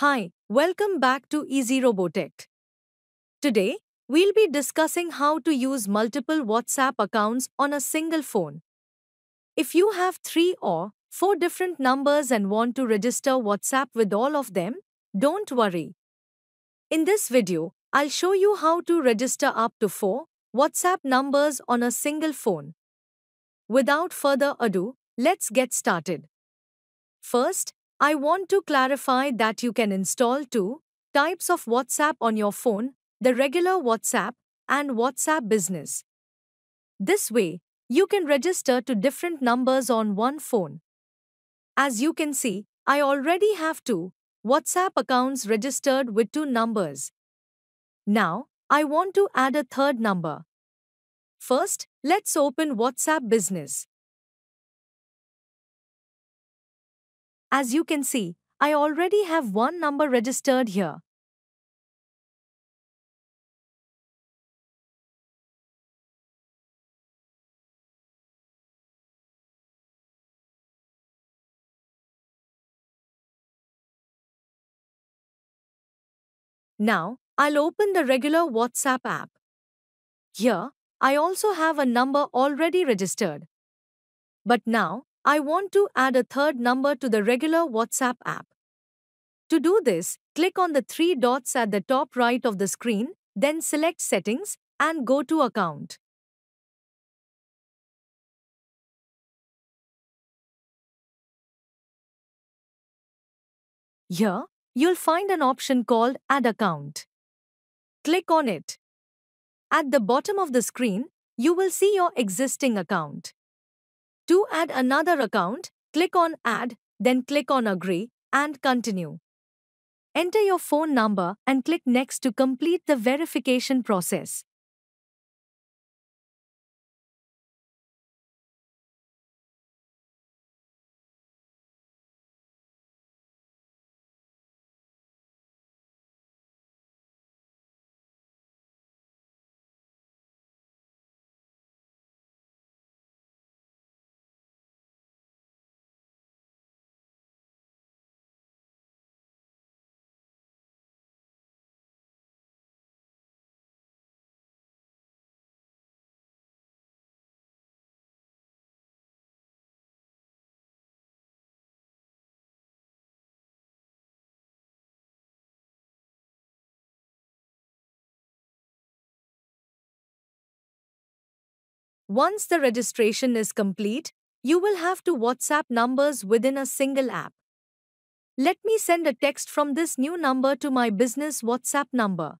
Hi, welcome back to Easy Robotech. Today, we'll be discussing how to use multiple WhatsApp accounts on a single phone. If you have three or four different numbers and want to register WhatsApp with all of them, don't worry. In this video, I'll show you how to register up to four WhatsApp numbers on a single phone. Without further ado, let's get started. First, I want to clarify that you can install two types of WhatsApp on your phone the regular WhatsApp and WhatsApp Business. This way, you can register to different numbers on one phone. As you can see, I already have two WhatsApp accounts registered with two numbers. Now, I want to add a third number. First, let's open WhatsApp Business. As you can see, I already have one number registered here. Now, I'll open the regular WhatsApp app. Here, I also have a number already registered. But now, I want to add a third number to the regular WhatsApp app. To do this, click on the three dots at the top right of the screen, then select Settings and go to Account. Here, you'll find an option called Add Account. Click on it. At the bottom of the screen, you will see your existing account. To add another account, click on Add, then click on Agree and Continue. Enter your phone number and click Next to complete the verification process. Once the registration is complete, you will have to WhatsApp numbers within a single app. Let me send a text from this new number to my business WhatsApp number.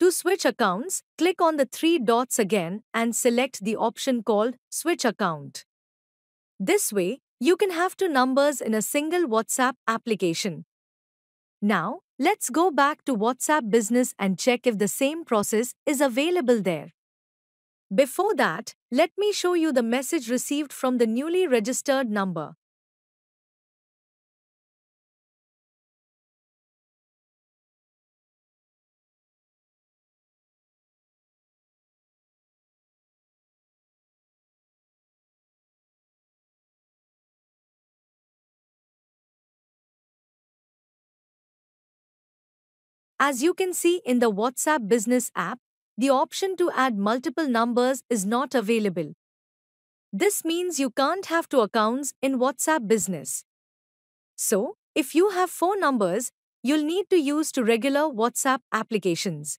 To switch accounts, click on the three dots again and select the option called Switch Account. This way, you can have two numbers in a single WhatsApp application. Now, let's go back to WhatsApp Business and check if the same process is available there. Before that, let me show you the message received from the newly registered number. As you can see in the WhatsApp Business app, the option to add multiple numbers is not available. This means you can't have two accounts in WhatsApp Business. So, if you have four numbers, you'll need to use two regular WhatsApp applications.